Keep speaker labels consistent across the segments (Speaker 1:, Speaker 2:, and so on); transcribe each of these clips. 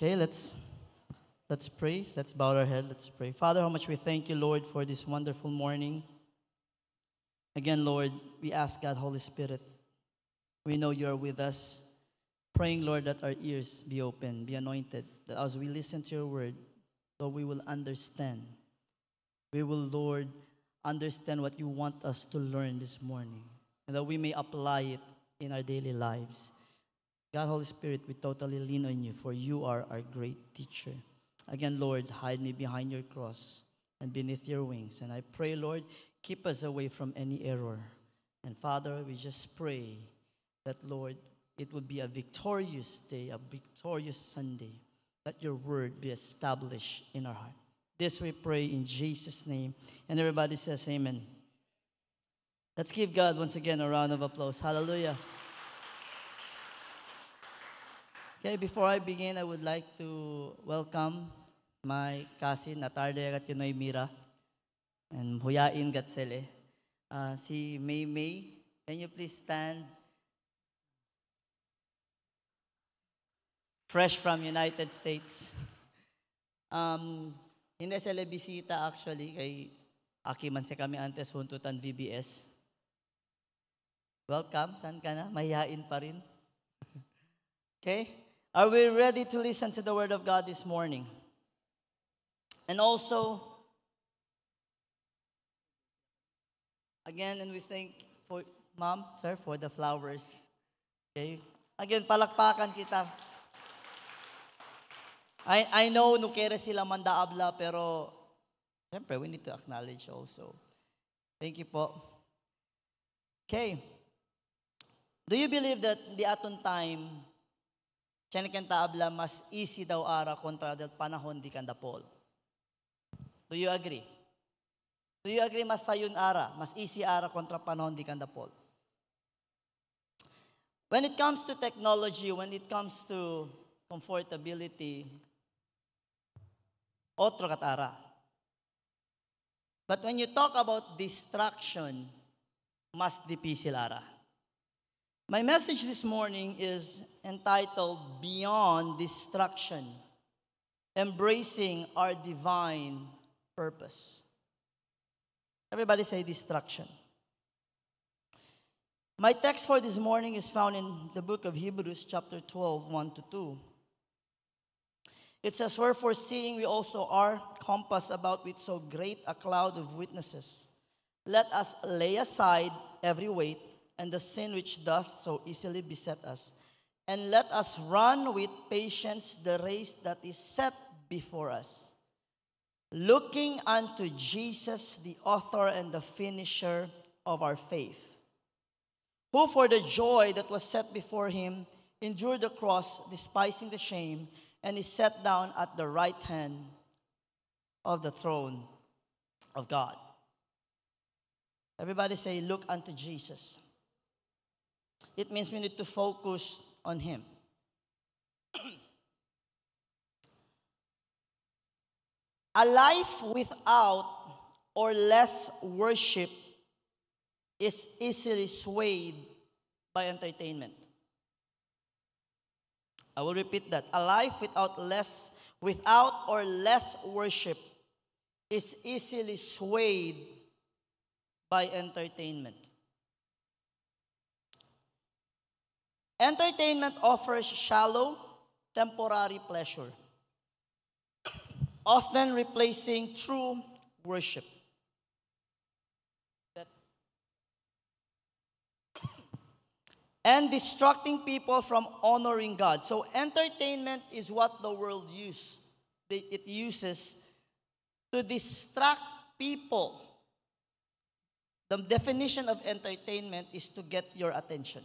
Speaker 1: Okay, let's let's pray. Let's bow our head. Let's pray. Father, how much we thank you, Lord, for this wonderful morning. Again, Lord, we ask God, Holy Spirit, we know you are with us. Praying, Lord, that our ears be open, be anointed, that as we listen to your word, Lord, we will understand. We will, Lord, understand what you want us to learn this morning, and that we may apply it in our daily lives. God, Holy Spirit, we totally lean on you, for you are our great teacher. Again, Lord, hide me behind your cross and beneath your wings. And I pray, Lord, keep us away from any error. And Father, we just pray that, Lord, it would be a victorious day, a victorious Sunday. Let your word be established in our heart. This we pray in Jesus' name. And everybody says, Amen. Let's give God once again a round of applause. Hallelujah. Okay, before I begin, I would like to welcome my cousin, at Katinoy Mira, and Huyain Gatsele. Uh, si May May, can you please stand? Fresh from United States. Um, hindi sila bisita actually kay Aki man si kami antes huntutan VBS. Welcome, saan ka na? Mahihain pa rin. okay? Are we ready to listen to the word of God this morning? And also, again, and we thank for mom, sir, for the flowers. Okay? Again, palakpakan kita. I, I know nukere sila mandaabla, pero syempre, we need to acknowledge also. Thank you po. Okay. Do you believe that the aton time Siya nakanta abla, mas easy daw ara kontra del panahon di kanda Paul. Do you agree? Do you agree mas sayon ara, mas easy ara kontra panahon di kanda Paul? When it comes to technology, when it comes to comfortability, otro katara. But when you talk about distraction, mas dipisil ara. My message this morning is entitled Beyond Destruction Embracing Our Divine Purpose. Everybody say destruction. My text for this morning is found in the book of Hebrews, chapter 12, 1 to 2. It says, Wherefore, seeing we also are compassed about with so great a cloud of witnesses, let us lay aside every weight and the sin which doth so easily beset us. And let us run with patience the race that is set before us, looking unto Jesus, the author and the finisher of our faith, who for the joy that was set before him endured the cross, despising the shame, and is set down at the right hand of the throne of God. Everybody say, Look unto Jesus it means we need to focus on Him. A life without or less worship is easily swayed by entertainment. I will repeat that. A life without less without or less worship is easily swayed by entertainment. Entertainment offers shallow, temporary pleasure, often replacing true worship. and distracting people from honoring God. So entertainment is what the world uses. It uses to distract people. The definition of entertainment is to get your attention.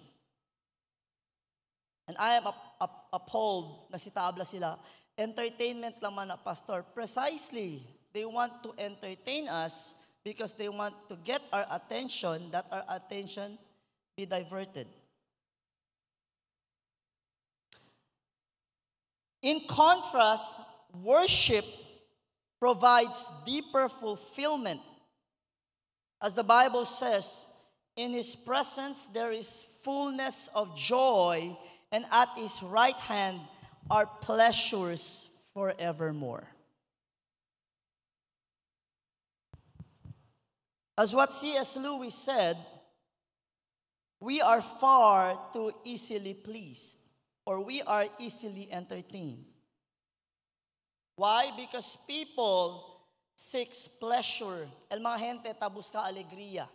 Speaker 1: And I am up, up, appalled na si tabla sila. Entertainment naman na ah, pastor. Precisely, they want to entertain us because they want to get our attention that our attention be diverted. In contrast, worship provides deeper fulfillment. As the Bible says, in his presence there is fullness of joy and at his right hand are pleasures forevermore. As what C.S. Lewis said, we are far too easily pleased or we are easily entertained. Why? Because people seek pleasure. El mga gente, tabus ka alegria.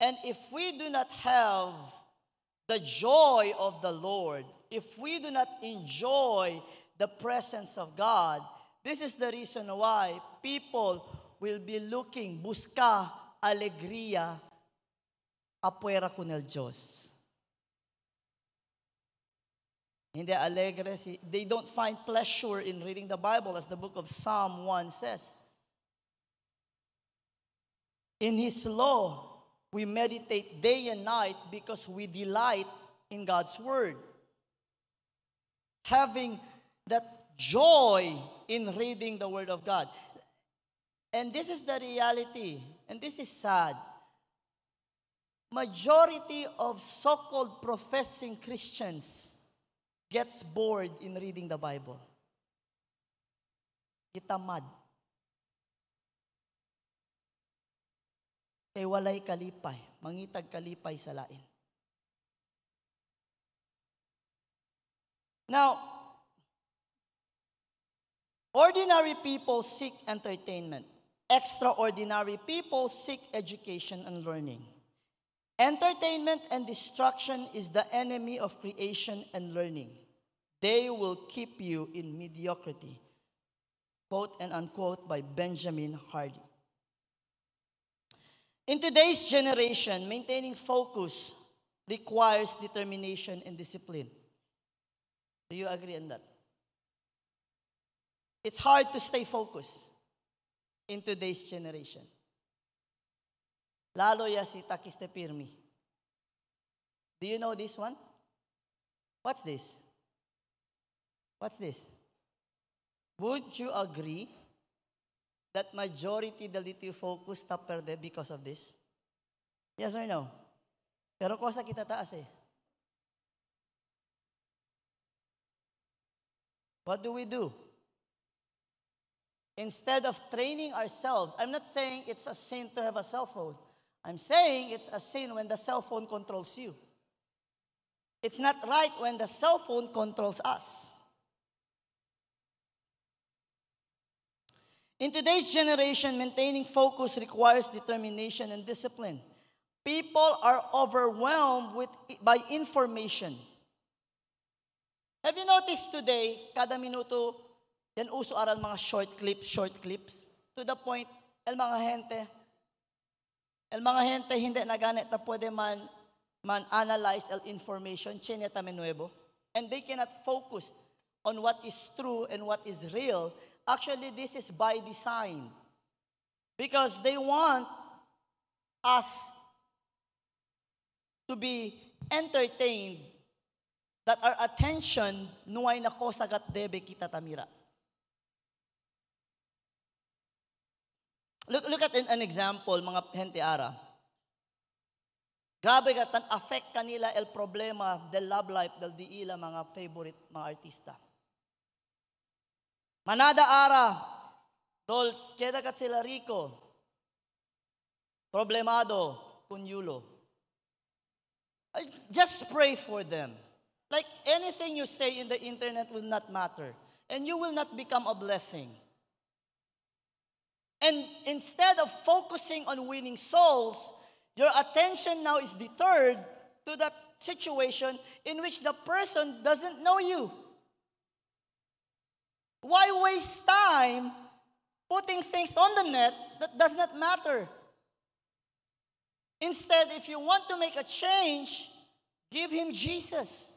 Speaker 1: And if we do not have the joy of the Lord, if we do not enjoy the presence of God, this is the reason why people will be looking, busca alegría apuera con el Dios. Hindi alegre si, they don't find pleasure in reading the Bible as the book of Psalm 1 says. In His law, We meditate day and night because we delight in God's Word. Having that joy in reading the Word of God. And this is the reality, and this is sad. Majority of so called professing Christians gets bored in reading the Bible. Kita mad. kay walay kalipay, mangitag kalipay sa lain. Now, ordinary people seek entertainment. Extraordinary people seek education and learning. Entertainment and destruction is the enemy of creation and learning. They will keep you in mediocrity. Quote and unquote by Benjamin Hardy. In today's generation, maintaining focus requires determination and discipline. Do you agree on that? It's hard to stay focused in today's generation. Lalo si takiste pirmi. Do you know this one? What's this? What's this? Would you agree that majority the little focus stop there because of this? Yes or no? Pero kosa kita taas eh. What do we do? Instead of training ourselves, I'm not saying it's a sin to have a cell phone. I'm saying it's a sin when the cell phone controls you. It's not right when the cell phone controls us. In today's generation, maintaining focus requires determination and discipline. People are overwhelmed with, by information. Have you noticed today, kada minuto, yan uso aral mga short clips, short clips, to the point, el mga gente, el mga gente hindi na ganit na pwede man, man analyze el information, chineta nuevo. And they cannot focus on what is true and what is real Actually, this is by design. Because they want us to be entertained that our attention nuway nako sagat debe kita tamira. Look, look at an example, mga hente ara. Grabe ka, tan affect kanila el problema del love life, del diila, mga favorite mga artista. Manada ara, dol keda kat sila rico, problemado, kunyulo. Just pray for them. Like anything you say in the internet will not matter. And you will not become a blessing. And instead of focusing on winning souls, your attention now is deterred to that situation in which the person doesn't know you. Why waste time putting things on the net that does not matter? Instead, if you want to make a change, give him Jesus.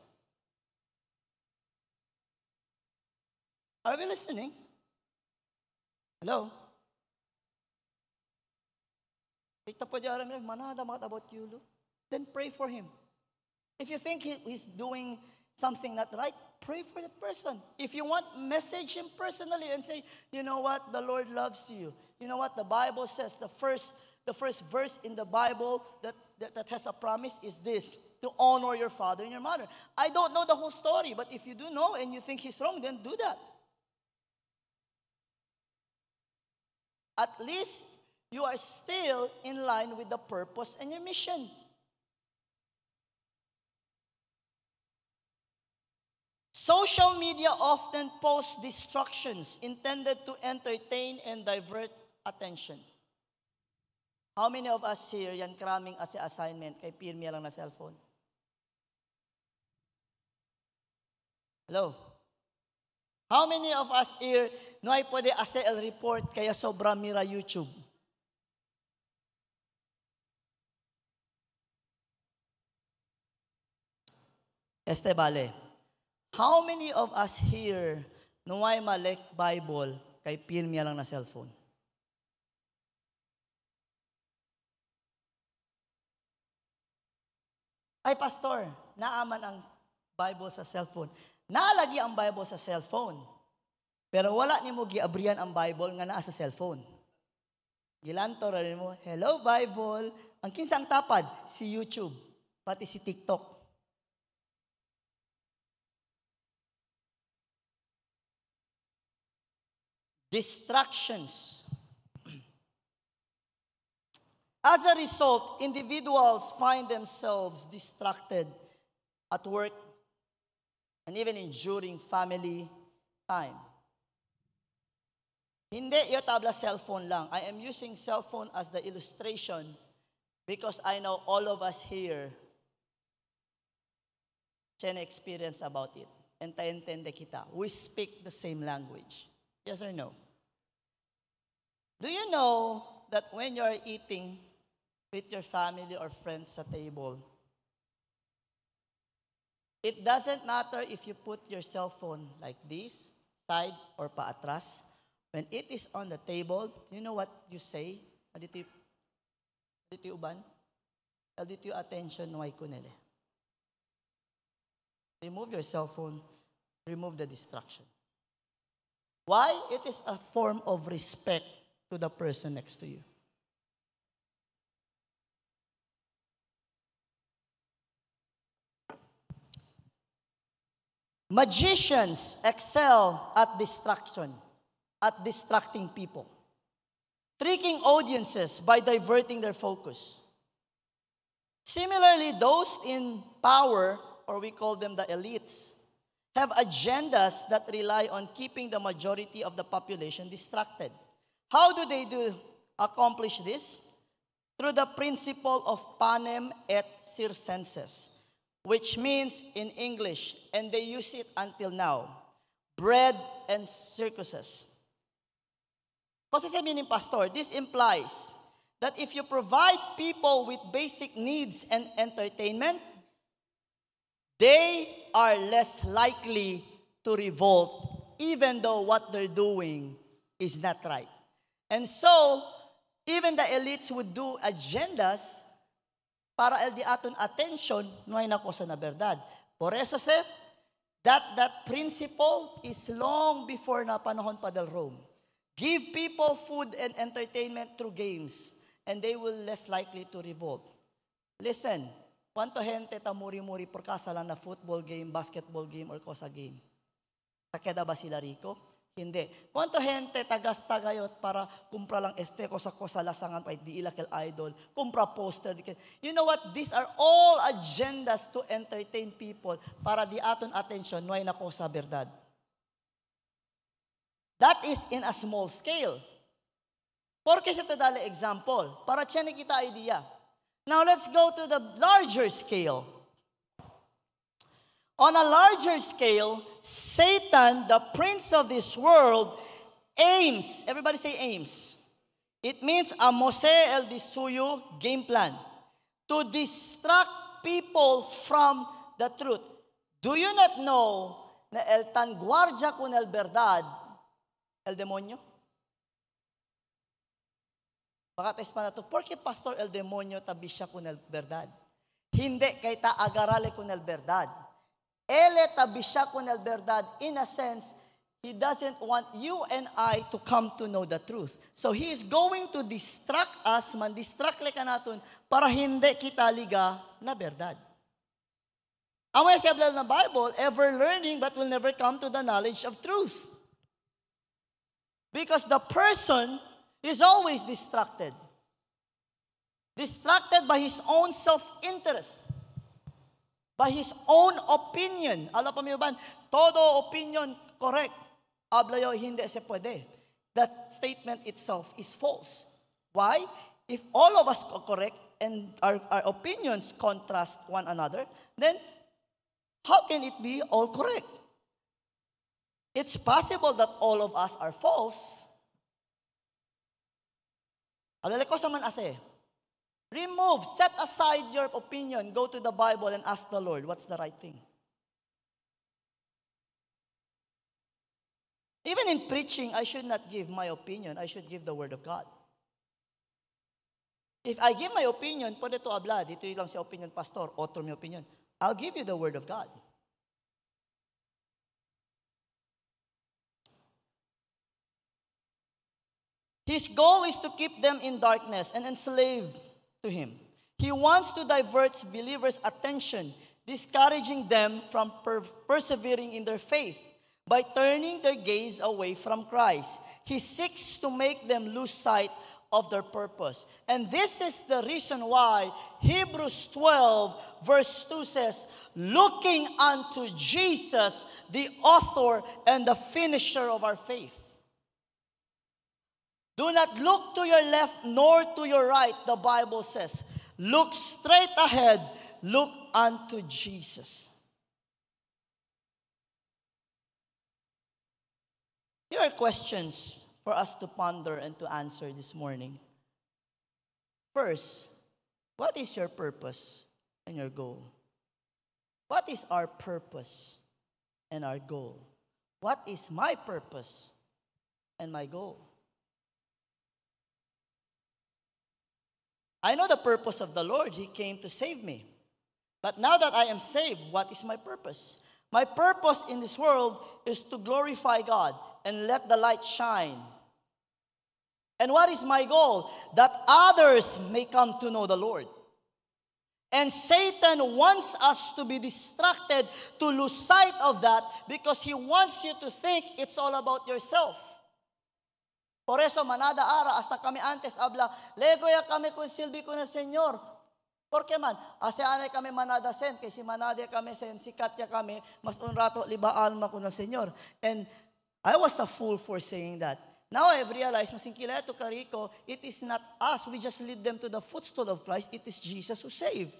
Speaker 1: Are we listening? Hello? about you, Then pray for him. If you think he, he's doing something not right, pray for that person. If you want, message him personally and say, you know what, the Lord loves you. You know what, the Bible says, the first, the first verse in the Bible that, that, that has a promise is this to honor your father and your mother. I don't know the whole story, but if you do know and you think he's wrong, then do that. At least you are still in line with the purpose and your mission. Social media often posts distractions intended to entertain and divert attention. How many of us here, yan kraming as assignment, kay pirmi lang na cellphone? Hello? How many of us here, no ay pwede ACL report kaya sobra mira YouTube? Este bale. How many of us here nung malek Bible kay pirmya lang na cellphone? Ay, pastor, naaman ang Bible sa cellphone. Nalagi ang Bible sa cellphone. Pero wala ni mo giabrian ang Bible nga naa sa cellphone. Gilantor rin mo, hello Bible. Ang kinsang tapad, si YouTube, pati si TikTok. distractions. As a result, individuals find themselves distracted at work and even during family time. Hindi yung tabla cellphone lang. I am using cellphone as the illustration because I know all of us here can experience about it. And kita. We speak the same language. Yes or no? Do you know that when you're eating with your family or friends at table, it doesn't matter if you put your cell phone like this, side or paatras. When it is on the table, you know what you say? LDT, uban? LDT attention way kunele. Remove your cell phone, remove the distraction. Why? It is a form of respect to the person next to you. Magicians excel at distraction, at distracting people, tricking audiences by diverting their focus. Similarly, those in power, or we call them the elites, have agendas that rely on keeping the majority of the population distracted. How do they do accomplish this? Through the principle of panem et circenses, which means in English, and they use it until now, bread and circuses. Kasi sa ni Pastor, this implies that if you provide people with basic needs and entertainment, they are less likely to revolt even though what they're doing is not right. And so, even the elites would do agendas para el aton attention no ay nakosa na verdad. Por eso, sir, that that principle is long before na panahon pa del Rome. Give people food and entertainment through games and they will less likely to revolt. Listen, Quanto gente ta muri-muri por casa lang na football game, basketball game, or cosa game? Takeda ba sila riko? Hindi. Kwanto gente tagasta gayot para kumpra lang este ko sa ko sa lasangan pa di ila kel idol, kumpra poster. You know what? These are all agendas to entertain people para di aton attention noy na ko sa verdad. That is in a small scale. Porque sa dali example, para tiyan kita idea. Now let's go to the larger scale. On a larger scale, Satan, the prince of this world, aims. Everybody say aims. It means a Mose el Disuyo game plan to distract people from the truth. Do you not know na el tan guardia con el verdad, el demonio? Baka test to, porque pastor el demonio tabi siya con el verdad. Hindi kay ta agarale con el verdad. Ele tabisha con el verdad. In a sense, He doesn't want you and I to come to know the truth. So He is going to distract us, man distract ka natin, para hindi kita liga na verdad. Ang may sabi ng Bible, ever learning but will never come to the knowledge of truth. Because the person is always distracted. Distracted by his own self-interest by his own opinion. Alam pa ba? Todo opinion correct. Ablayo hindi se pwede. That statement itself is false. Why? If all of us are correct and our, our opinions contrast one another, then how can it be all correct? It's possible that all of us are false. Alalakos naman ase, Remove, set aside your opinion, go to the Bible and ask the Lord, what's the right thing? Even in preaching, I should not give my opinion, I should give the Word of God. If I give my opinion, pwede to habla, dito lang si opinion pastor, otro my opinion. I'll give you the Word of God. His goal is to keep them in darkness and enslaved to him. He wants to divert believers' attention, discouraging them from per- persevering in their faith by turning their gaze away from Christ. He seeks to make them lose sight of their purpose. And this is the reason why Hebrews 12, verse 2 says, Looking unto Jesus, the author and the finisher of our faith. Do not look to your left nor to your right, the Bible says. Look straight ahead, look unto Jesus. Here are questions for us to ponder and to answer this morning. First, what is your purpose and your goal? What is our purpose and our goal? What is my purpose and my goal? I know the purpose of the Lord. He came to save me. But now that I am saved, what is my purpose? My purpose in this world is to glorify God and let the light shine. And what is my goal? That others may come to know the Lord. And Satan wants us to be distracted, to lose sight of that, because he wants you to think it's all about yourself. Por eso, manada ara, hasta kami antes habla, ya kami con silbi con el Señor. Porque man, aseanay kami manada sen, kay si manada kami sen, sikat ya kami, mas unrato liba alma con na Senyor. And I was a fool for saying that. Now I've realized, masingkila ito kariko, it is not us, we just lead them to the footstool of Christ, it is Jesus who saved.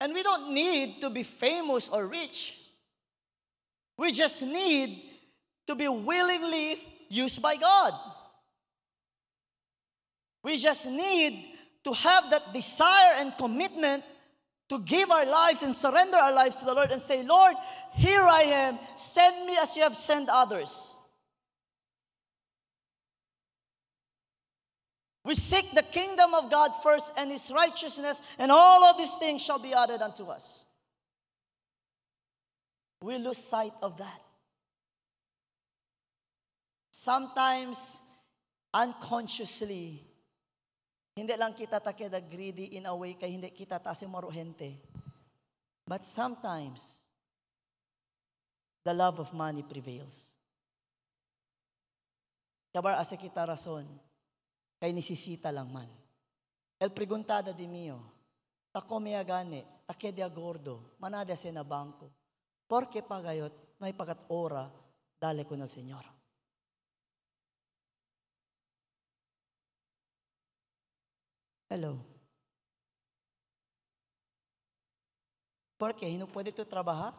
Speaker 1: And we don't need to be famous or rich. We just need to be willingly used by God. We just need to have that desire and commitment to give our lives and surrender our lives to the Lord and say, Lord, here I am. Send me as you have sent others. We seek the kingdom of God first and his righteousness, and all of these things shall be added unto us. we lose sight of that. Sometimes, unconsciously, hindi lang kita takeda greedy in a way kay hindi kita tasi maruhente. But sometimes, the love of money prevails. Kabar asa kita rason, kay nisisita lang man. El preguntada di mio, tako me agane, takede gordo, manada sa na bangko. Porque pagayot, na pagat ora, dale ko el Senyor. Hello. Porque hindi pwede ito trabaha.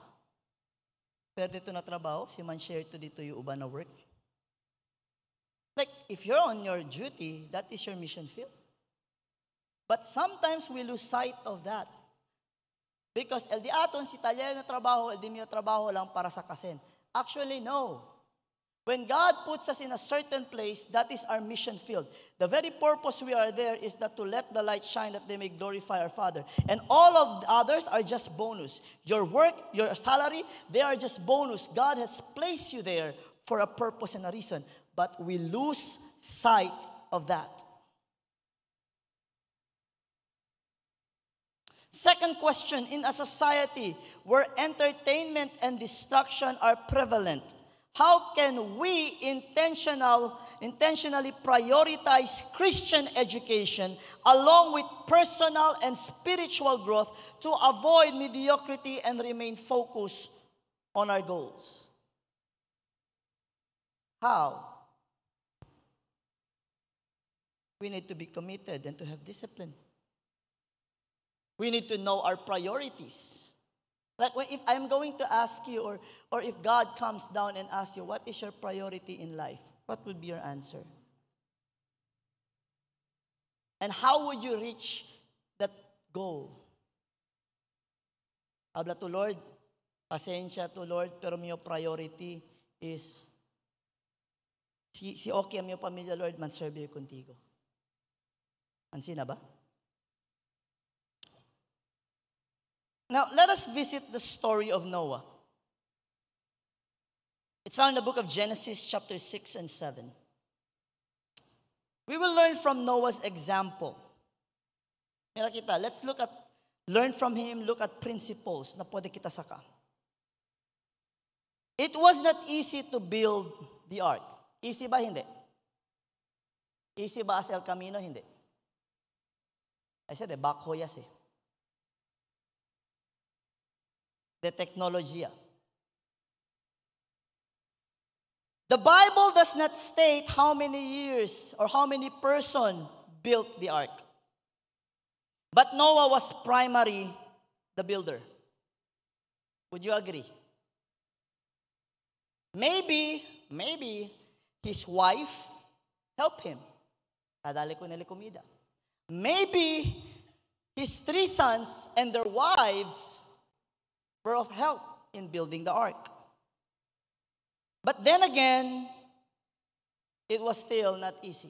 Speaker 1: Pwede ito na trabaho. Si man share ito dito yung uba na work. Like, if you're on your duty, that is your mission field. But sometimes we lose sight of that. Because el de Aton, si trabaho, el mio trabaho lang para sa kasen. Actually, no. When God puts us in a certain place, that is our mission field. The very purpose we are there is that to let the light shine that they may glorify our Father. And all of the others are just bonus. Your work, your salary, they are just bonus. God has placed you there for a purpose and a reason. But we lose sight of that. Second question In a society where entertainment and distraction are prevalent, how can we intentional, intentionally prioritize Christian education along with personal and spiritual growth to avoid mediocrity and remain focused on our goals? How? We need to be committed and to have discipline. We need to know our priorities. Like if I'm going to ask you, or, or if God comes down and asks you, what is your priority in life? What would be your answer? And how would you reach that goal? Habla to Lord, pasensya to Lord, pero my priority is si, si okay ang iyong pamilya, Lord, man-serve contigo. Ansin na ba? Now, let us visit the story of Noah. It's found in the book of Genesis, chapter 6 and 7. We will learn from Noah's example. kita, let's look at, learn from him, look at principles na pwede kita saka. It was not easy to build the ark. Easy ba? Hindi. Easy ba as El Camino? Hindi. I said, eh, backhoyas eh. de tecnología. The Bible does not state how many years or how many person built the ark. But Noah was primary the builder. Would you agree? Maybe, maybe his wife helped him. Kadali ko kumida. Maybe his three sons and their wives were of help in building the ark. But then again, it was still not easy.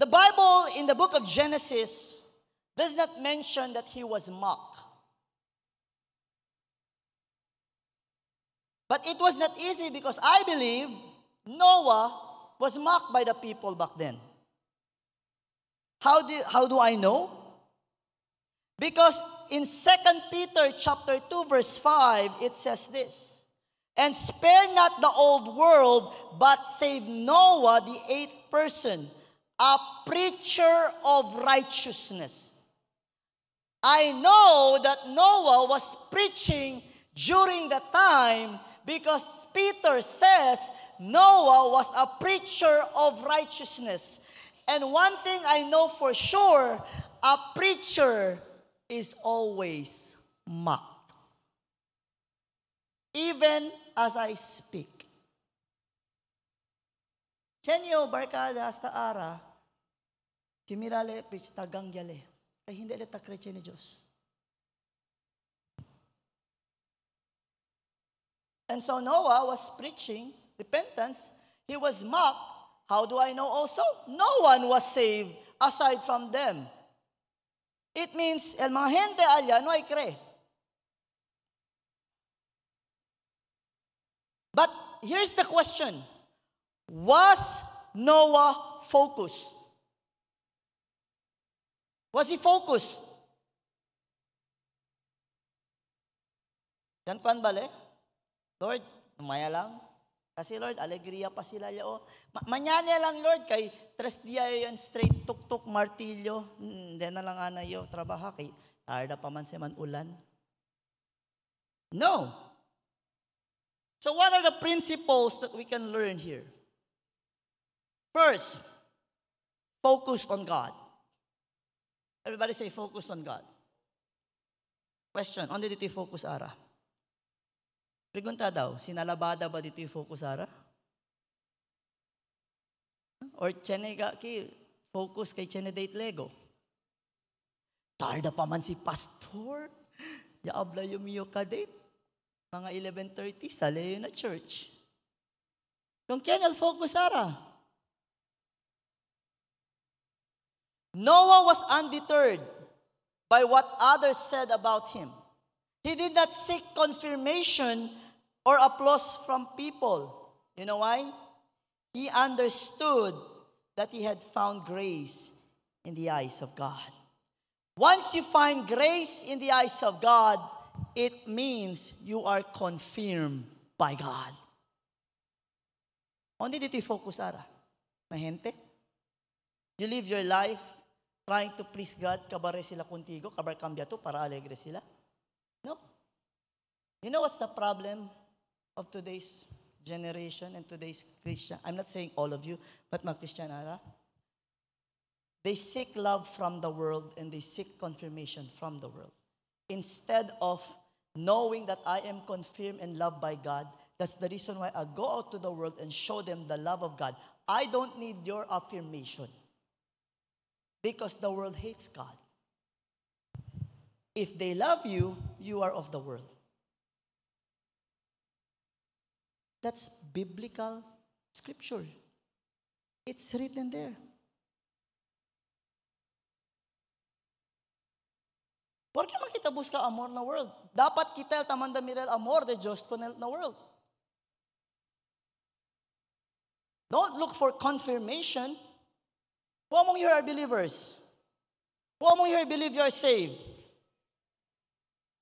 Speaker 1: The Bible in the book of Genesis does not mention that he was mocked. But it was not easy because I believe Noah was mocked by the people back then. How do, how do I know? Because in 2 Peter chapter 2 verse 5 it says this. And spare not the old world, but save Noah the eighth person, a preacher of righteousness. I know that Noah was preaching during the time because Peter says Noah was a preacher of righteousness. And one thing I know for sure, a preacher is always mocked. Even as I speak. Chenyo barkada hasta ara, timirale pich tagangyale. Kaya hindi ulit takreche ni Diyos. And so Noah was preaching repentance. He was mocked. How do I know also? No one was saved aside from them. It means, el mga gente allá no hay cree. But here's the question. Was Noah focused? Was he focused? Yan kan bale? Lord, maya lang. Kasi Lord, alegria pa sila yo. Ma- manyanya lang Lord kay tres dia yan straight tuktok martilyo. Hmm, hindi hmm, na lang ana yo trabaho kay tarda pa man man ulan. No. So what are the principles that we can learn here? First, focus on God. Everybody say focus on God. Question, on did you focus ara? Pregunta daw, sinalabada ba dito yung focus, Sarah? Or chenega ki, focus kay chenedate lego. Tarda pa man si pastor. Yaabla yung miyo ka date. Mga 11.30, sale na church. Kung kenel focus, Sarah. Noah was undeterred by what others said about him. He did not seek confirmation or applause from people. You know why? He understood that he had found grace in the eyes of God. Once you find grace in the eyes of God, it means you are confirmed by God. Only you focus ara. mahente. You live your life trying to please God, kabare sila contigo, kabar kambia to para alegre sila. No. You know what's the problem? of today's generation and today's Christian, I'm not saying all of you, but mga Christianara, they seek love from the world and they seek confirmation from the world. Instead of knowing that I am confirmed and loved by God, that's the reason why I go out to the world and show them the love of God. I don't need your affirmation because the world hates God. If they love you, you are of the world. That's biblical scripture. It's written there. Por ka makita busca amor na world. Dapat kita el tamanda mirel amor de Diyos ko na world. Don't look for confirmation. Who among you are believers? Who among you believe you are saved?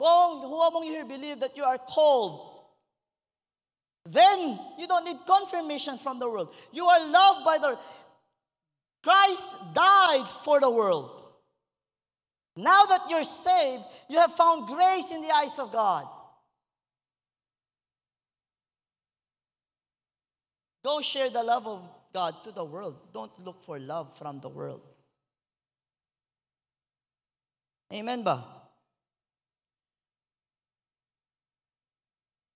Speaker 1: who among you believe that you are called then you don't need confirmation from the world. You are loved by the Christ died for the world. Now that you're saved, you have found grace in the eyes of God. Go share the love of God to the world. Don't look for love from the world. Amen ba?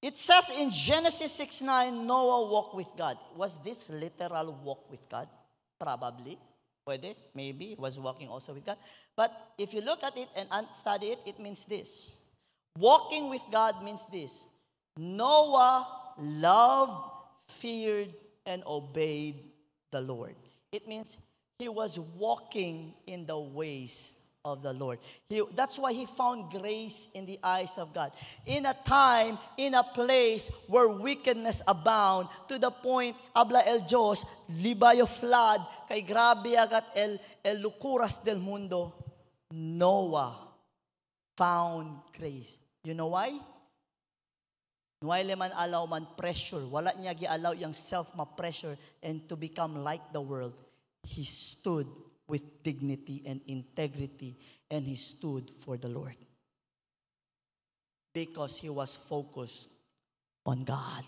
Speaker 1: It says in Genesis 6 9, Noah walked with God. Was this literal walk with God? Probably. Pwede, maybe, was walking also with God. But if you look at it and study it, it means this. Walking with God means this. Noah loved, feared, and obeyed the Lord. It means he was walking in the ways of the Lord. He, that's why he found grace in the eyes of God. In a time, in a place where wickedness abound, to the point, habla el Diyos, libayo flood, kay grabe yagat el, el lukuras del mundo. Noah found grace. You know why? Why man allow man pressure, wala niya gi-allow yung self ma pressure and to become like the world. He stood with dignity and integrity, and he stood for the Lord. Because he was focused on God.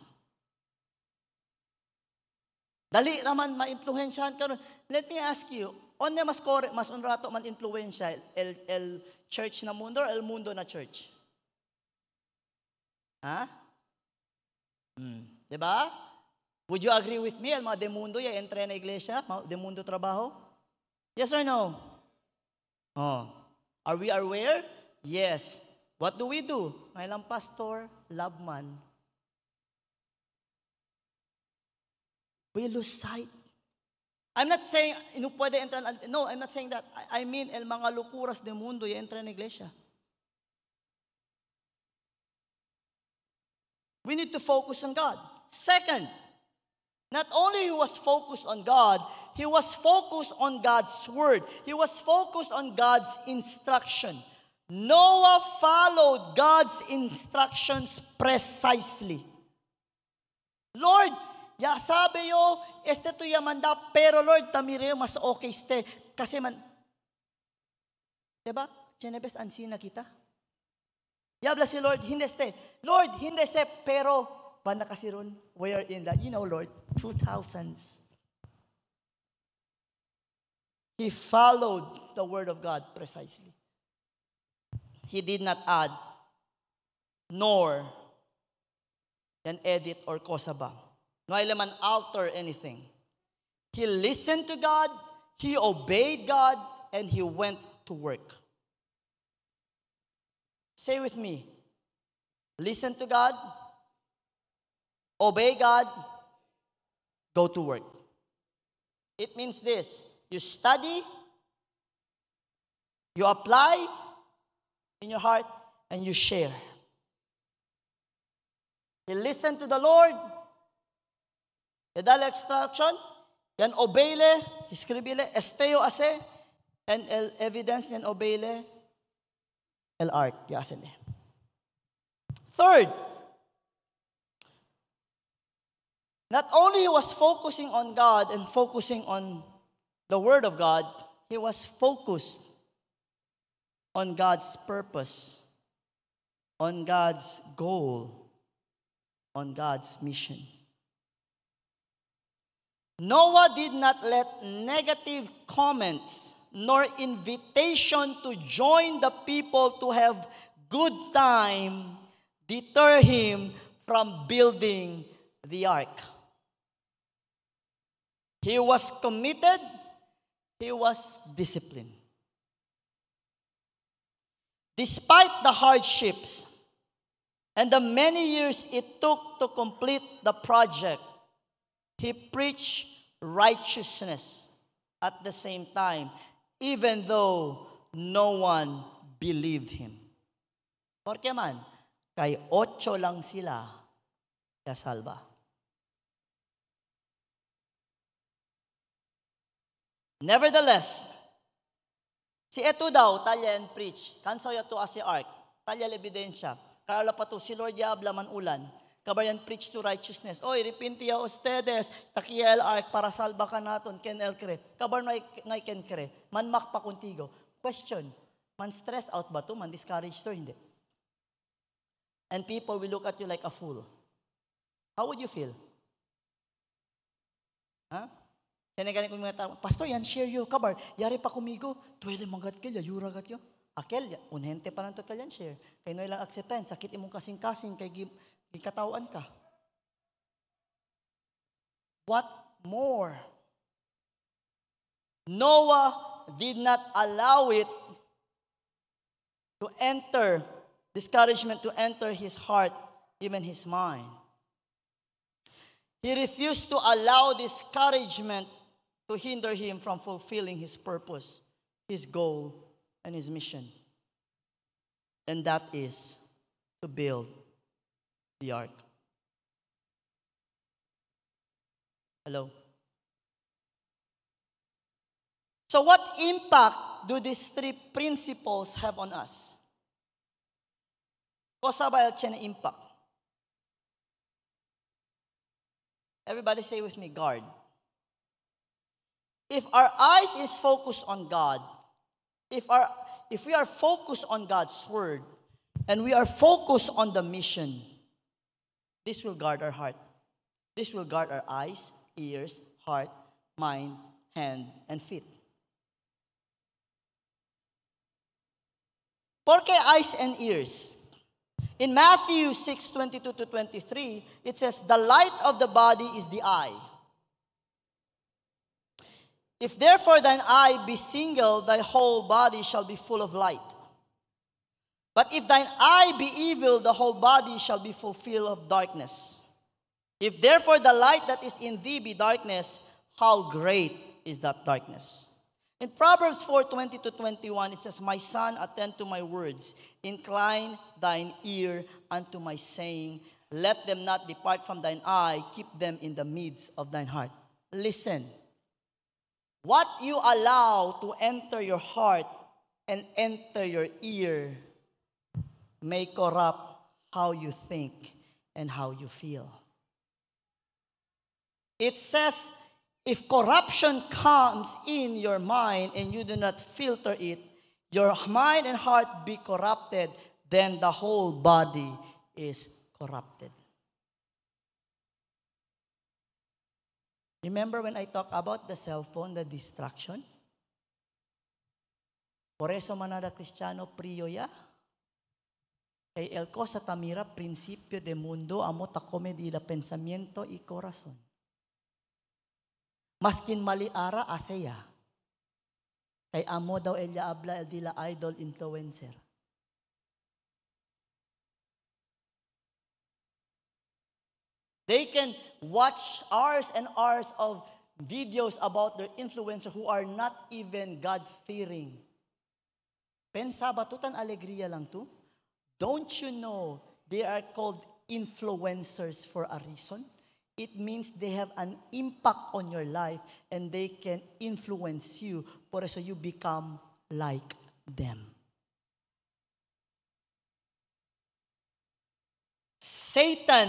Speaker 1: Dali naman maimpluwensyahan ka nun. Let me ask you, onde mas kore, mas unrato man influensya, el, el church na mundo or el mundo na church? Ha? Hmm. Diba? Would you agree with me, el mga demundo ya entre na iglesia, demundo trabaho? Yes or no? Oh. Are we aware? Yes. What do we do? Kailang pastor, love man. We lose sight. I'm not saying, no puede entrar, no, I'm not saying that. I mean, el mga lukuras del mundo y entra en iglesia. We need to focus on God. Second, not only he was focused on God, he was focused on God's word. He was focused on God's instruction. Noah followed God's instructions precisely. Lord, ya sabi yo, este to yamanda, pero Lord, tamire mas okay ste. Kasi man, diba? Chenebes ansin na kita. Yabla si Lord, hindi ste. Lord, hindi ste, pero, banda kasi ron, where in that, you know Lord, 2000s. He followed the word of God precisely. He did not add nor an edit or kosabang. No element alter anything. He listened to God, he obeyed God, and he went to work. Say with me listen to God, obey God, go to work. It means this you study, you apply in your heart, and you share. You listen to the Lord. E extraction, yan obeyle, escribile, esteo ase, and el evidence yan obeyle, el art, yasene. Third, not only was focusing on God and focusing on the Word of God, he was focused on God's purpose, on God's goal, on God's mission. Noah did not let negative comments nor invitation to join the people to have good time deter him from building the ark. He was committed he was disciplined. Despite the hardships and the many years it took to complete the project, he preached righteousness at the same time, even though no one believed him. Porque man, kay ocho lang sila kasalba. Nevertheless, si eto daw, talya and preach, kansaw yato as si ark, talya ebidensya, kaala pa to si Lord yabla man ulan, kabayan preach to righteousness. Oy, repinti ya ustedes, takiel ark, para salba ka naton, ken el kre, kabar na ngay ken kre, manmak pa kontigo. Question, man stress out ba to, man discouraged to, hindi. And people will look at you like a fool. How would you feel? Huh? Hinagaling ko mga tao, Pastor, yan share yo, kabar, yari pa kumigo, tuwede manggat kilya, yura gat Akel, unhente pa lang to kalyan share. Kay no ilang acceptan, sakit imong kasing-kasing, kay gikatawan ka. What more? Noah did not allow it to enter, discouragement to enter his heart, even his mind. He refused to allow discouragement to hinder him from fulfilling his purpose, his goal, and his mission. And that is to build the ark. Hello? So, what impact do these three principles have on us? Cosa ba siya impact? Everybody say with me, guard. If our eyes is focused on God, if, our, if we are focused on God's word, and we are focused on the mission, this will guard our heart. This will guard our eyes, ears, heart, mind, hand, and feet. Porque eyes and ears. In Matthew 6, 22 to 23, it says, The light of the body is the eye. If therefore thine eye be single, thy whole body shall be full of light. But if thine eye be evil, the whole body shall be fulfilled of darkness. If therefore the light that is in thee be darkness, how great is that darkness? In Proverbs 4 20 to 21, it says, My son, attend to my words, incline thine ear unto my saying, let them not depart from thine eye, keep them in the midst of thine heart. Listen what you allow to enter your heart and enter your ear may corrupt how you think and how you feel. It says, if corruption comes in your mind and you do not filter it, your mind and heart be corrupted, then the whole body is corrupted. Remember when I talk about the cell phone, the distraction? Por eso manada cristiano ya. Kay el ko sa tamira principio de mundo amo takome di la pensamiento y corazón. Maskin mali ara aseya. Kay amo daw elya abla el di la idol influencer. They can watch hours and hours of videos about their influencer who are not even God-fearing. Pensa ba to alegria lang to? Don't you know they are called influencers for a reason? It means they have an impact on your life and they can influence you. Por eso you become like them. Satan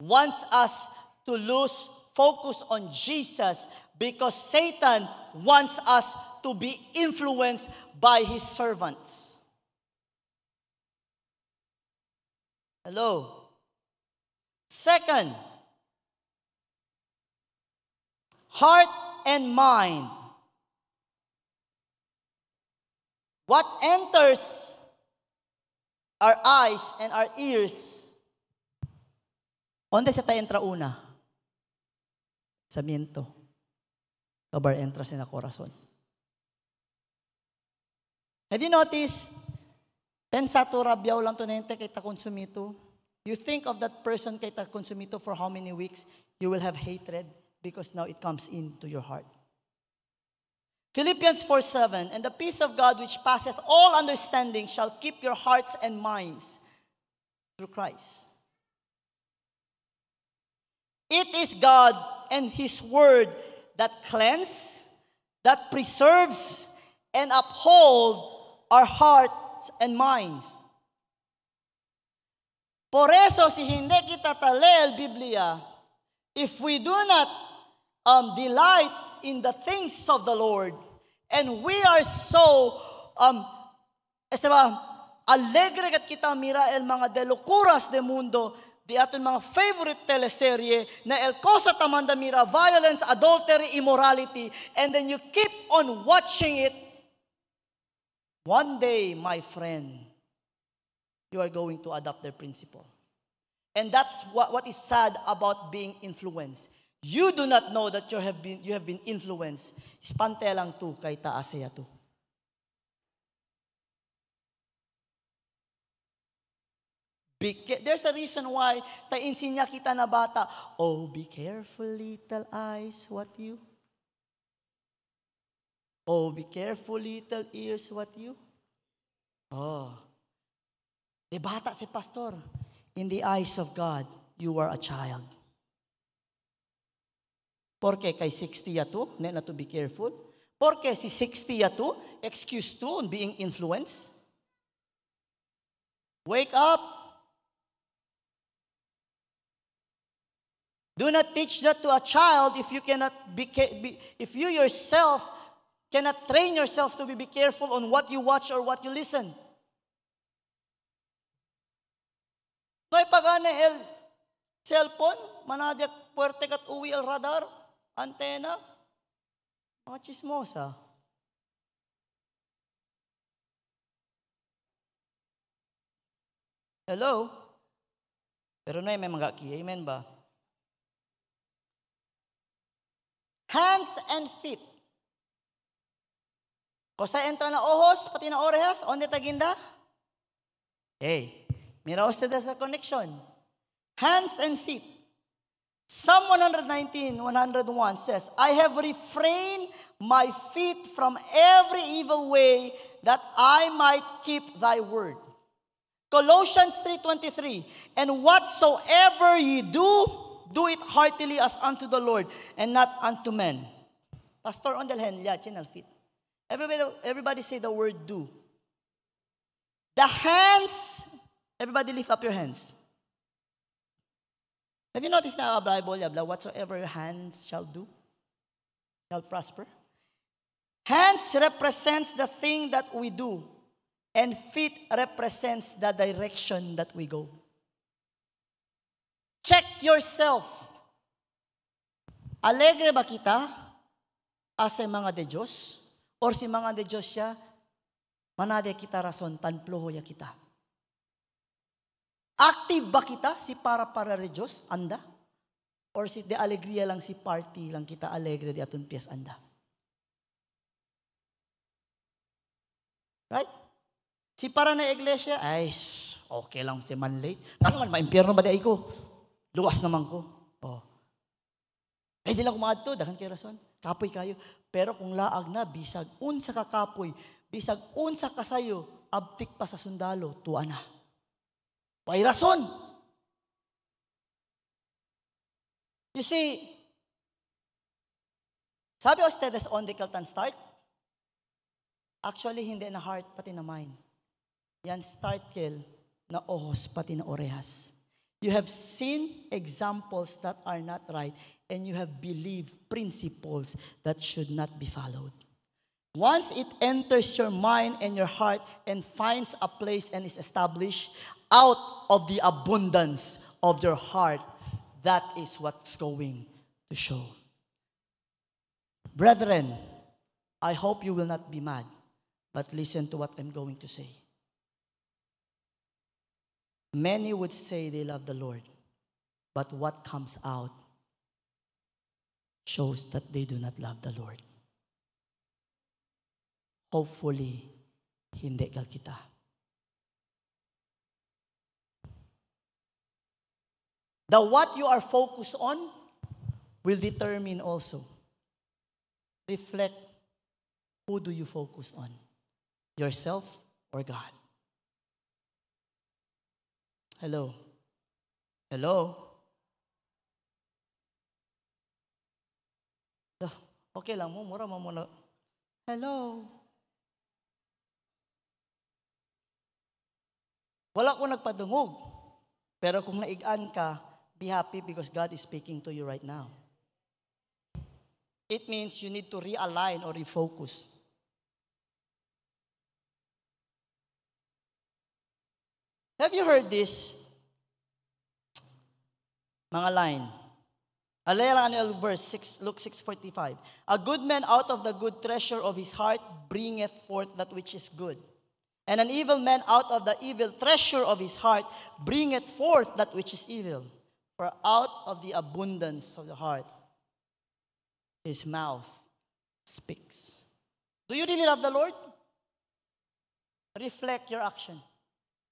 Speaker 1: wants us to lose focus on Jesus because Satan wants us to be influenced by his servants. Hello. Second, heart and mind. What enters our eyes and our ears Onde sa está entra una? sa miento Kabar entras sa corazon. Have you noticed? Pensato rabyaw lang to na yung kita consumito. You think of that person kita consumito for how many weeks, you will have hatred because now it comes into your heart. Philippians 4:7. and the peace of God which passeth all understanding shall keep your hearts and minds through Christ. It is God and His Word that cleanse, that preserves, and uphold our hearts and minds. Por eso, si hindi kita talel Biblia, if we do not um, delight in the things of the Lord, and we are so, um, esa eh, ba, alegre kat kita mira el mga delocuras de mundo, di aton mga favorite teleserye na El Cosa Mira, Violence, Adultery, Immorality, and then you keep on watching it, one day, my friend, you are going to adopt their principle. And that's what, what is sad about being influenced. You do not know that you have been, you have been influenced. Spante lang to kay taasaya to. Be, there's a reason why tainsinya kita na bata. Oh, be careful little eyes, what you? Oh, be careful little ears, what you? Oh. E bata si pastor. In the eyes of God, you are a child. Porque kay 60 ato, na na to be careful. Porque si 60 ato, excuse to being influenced. Wake up, Do not teach that to a child if you cannot be, be if you yourself cannot train yourself to be, be careful on what you watch or what you listen. Noy pagane el cellphone, manadyak puwerte kat uwi el radar, antena, mga chismosa. Hello? Pero na may mga ki, amen ba? hands and feet. Kosa entra na ohos, pati na orehas, onde taginda? Hey, mira na sa connection. Hands and feet. Psalm 119, 101 says, I have refrained my feet from every evil way that I might keep thy word. Colossians 3.23, And whatsoever ye do, Do it heartily as unto the Lord and not unto men. Pastor on the Henlia, channel fit. Everybody, everybody say the word do. The hands, everybody lift up your hands. Have you noticed now, Bible, whatsoever your hands shall do, shall prosper? Hands represents the thing that we do, and feet represents the direction that we go. Check yourself. Alegre ba kita asay mga de Diyos? Or si mga de Diyos siya, manade kita rason, tanplohoya kita. Active ba kita si para para de Diyos? Anda? Or si de alegria lang si party lang kita alegre di atun piyas anda? Right? Si para na iglesia, ay, okay lang si man late. Nga ano naman, maimpyerno ba di ko? Luwas naman ko. Oh. Kaya di lang kumaadto, daghan kay rason. Kapoy kayo. Pero kung laag na, bisag unsa ka kapoy, bisag unsa ka sayo, abtik pa sa sundalo, tuwa na. Pay rason. You see, sabi ustedes on the Keltan start, actually hindi na heart pati na mind. Yan start kill na ohos pati na orehas. You have seen examples that are not right, and you have believed principles that should not be followed. Once it enters your mind and your heart and finds a place and is established, out of the abundance of your heart, that is what's going to show. Brethren, I hope you will not be mad, but listen to what I'm going to say. Many would say they love the Lord, but what comes out shows that they do not love the Lord. Hopefully, hindi gal kita. The what you are focused on will determine also. Reflect who do you focus on? Yourself or God? Hello? Hello? Okay lang, mo, mura mo muna. Hello? Wala ko nagpadungog. Pero kung naigaan ka, be happy because God is speaking to you right now. It means you need to realign or refocus. Have you heard this? Mga line. Alelaniel verse 6, Luke 6.45. A good man out of the good treasure of his heart bringeth forth that which is good. And an evil man out of the evil treasure of his heart bringeth forth that which is evil. For out of the abundance of the heart, his mouth speaks. Do you really love the Lord? Reflect your action.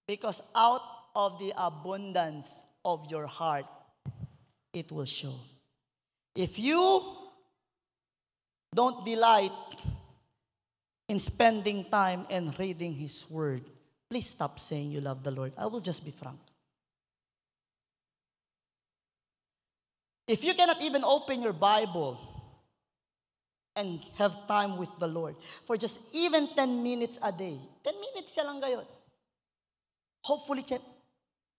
Speaker 1: Because out of the abundance of your heart, it will show. If you don't delight in spending time and reading His Word, please stop saying you love the Lord. I will just be frank. If you cannot even open your Bible and have time with the Lord for just even 10 minutes a day, 10 minutes siya lang Hopefully, chef,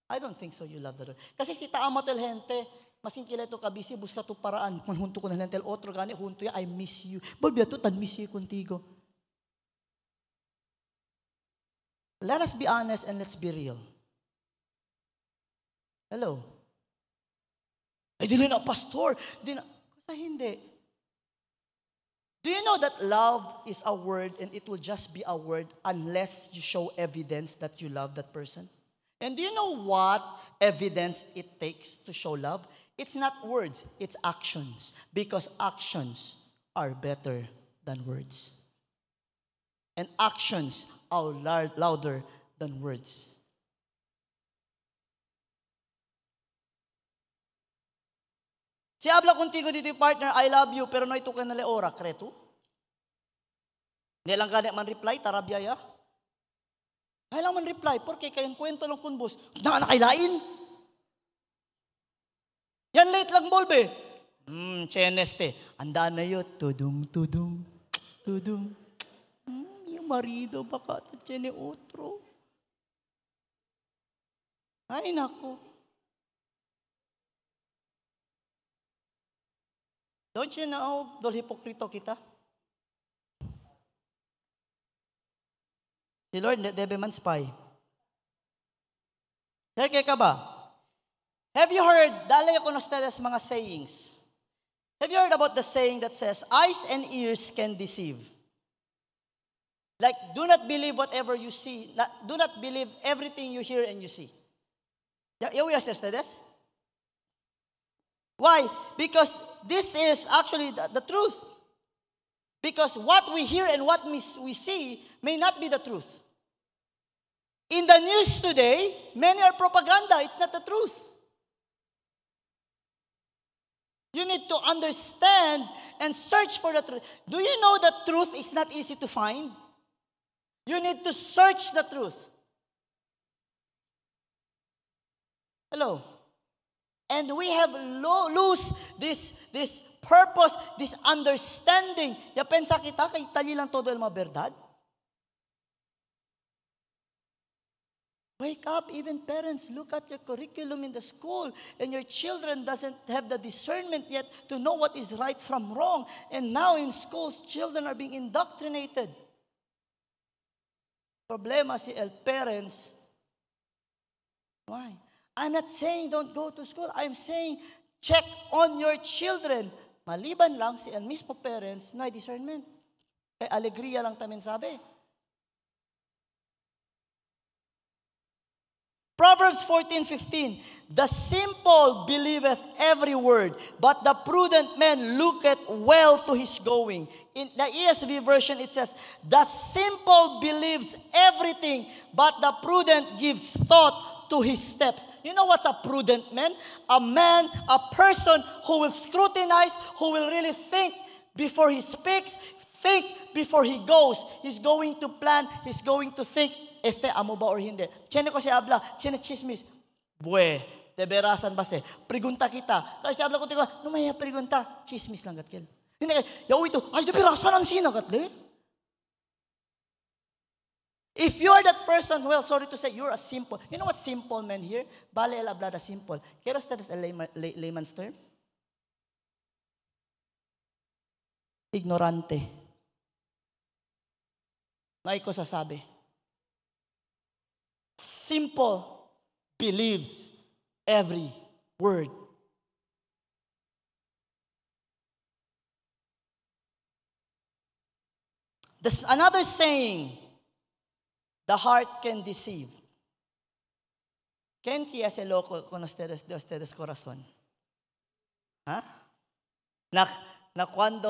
Speaker 1: I don't think so you love the Lord. Kasi si taama tel gente, masin kila ito kabisi, busca to paraan, hunto ko na lang tel otro gani, hunto ya, I miss you. Bolbia to, tan miss you contigo. Let us be honest and let's be real. Hello? Ay, dili na, pastor. Di na. Kasi hindi. Do you know that love is a word and it will just be a word unless you show evidence that you love that person? And do you know what evidence it takes to show love? It's not words, it's actions. Because actions are better than words. And actions are louder than words. Si habla contigo dito partner, I love you, pero no ito ka nale ora, kreto. Nilang ganit man reply, tarabya tarabyaya. Kailang man reply, porke kayong kwento lang kun boss, na nakailain. Yan late lang bolbe. Hmm, cheneste, anda na yun, tudung, tudung, tudung. Hmm, yung marido baka at chene otro. Ay nako. Don't you know, dol hipokrito kita? Si Lord, debe man spy. Sir, ka ba? Have you heard, dalay ako nos teles mga sayings. Have you heard about the saying that says, eyes and ears can deceive? Like, do not believe whatever you see. Not, do not believe everything you hear and you see. Ya, ya uyas teles? Why? Because this is actually the, the truth. Because what we hear and what we, see may not be the truth. In the news today, many are propaganda. It's not the truth. You need to understand and search for the truth. Do you know that truth is not easy to find? You need to search the truth. Hello. And we have lo- lose this, this purpose, this understanding. Ya pensa kita, kay tali lang todo el verdad. Wake up, even parents, look at your curriculum in the school and your children doesn't have the discernment yet to know what is right from wrong. And now in schools, children are being indoctrinated. Problema si el parents. Why? I'm not saying don't go to school. I'm saying check on your children. Maliban lang si ang mismo parents na discernment. Eh, alegria lang tamin sabi. Proverbs 14:15 The simple believeth every word but the prudent man looketh well to his going. In the ESV version it says the simple believes everything but the prudent gives thought to his steps. You know what's a prudent man? A man, a person who will scrutinize, who will really think before he speaks, think before he goes. He's going to plan, he's going to think, este amo ba or hindi? Chene ko si habla, chene chismis. Bue, teberasan ba Pregunta kita. Kasi habla ko, no maya pregunta, chismis lang gatkil. Hindi kay, yaw ito, ay, teberasan ang sinagat, le? Eh. If you're that person, well, sorry to say, you're a simple. You know what simple meant here? Bale el hablada simple. Keros that is a layman, layman's term? Ignorante. Na ko sasabi. Simple believes every word. This another saying The heart can deceive. ¿Quién que hace loco con ustedes, de ustedes corazón? Ha? ¿Ah? Na, na kwando,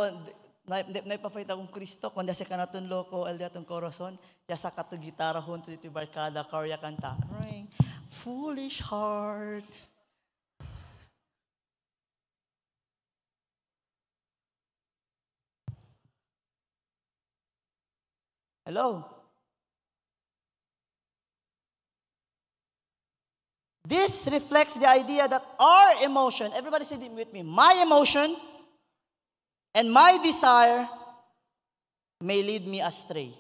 Speaker 1: na, na ipapakita kong Kristo, cuando hace kanatong loco, el de atong corazón, ya sa katong gitara hon, dito barkada, karya kanta, ring, foolish heart. Hello? This reflects the idea that our emotion, everybody say it with me, my emotion and my desire may lead me astray.